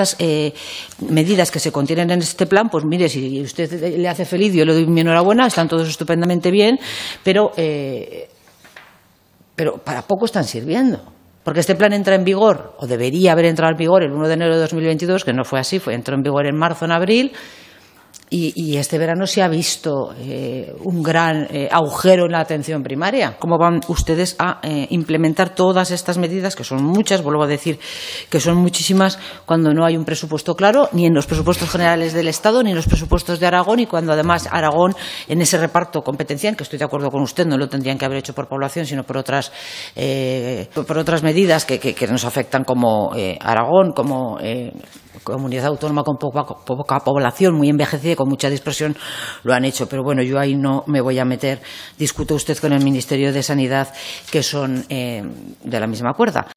estas eh, medidas que se contienen en este plan, pues mire, si usted le hace feliz, yo le doy mi enhorabuena, están todos estupendamente bien, pero, eh, pero para poco están sirviendo. Porque este plan entra en vigor, o debería haber entrado en vigor el 1 de enero de 2022, que no fue así, fue, entró en vigor en marzo, en abril, y, este verano se ha visto eh, un gran eh, agujero en la atención primaria. ¿Cómo van ustedes a eh, implementar todas estas medidas, que son muchas, vuelvo a decir que son muchísimas, cuando no hay un presupuesto claro, ni en los presupuestos generales del Estado, ni en los presupuestos de Aragón, y cuando además Aragón, en ese reparto competencial, que estoy de acuerdo con usted, no lo tendrían que haber hecho por población, sino por otras, por otras medidas que, nos afectan como Aragón, como comunidad autónoma con poca, población, muy envejecida y con mucha dispersión, lo han hecho. Pero bueno, yo ahí no me voy a meter. Discuto usted con el Ministerio de Sanidad, que son eh, de la misma cuerda.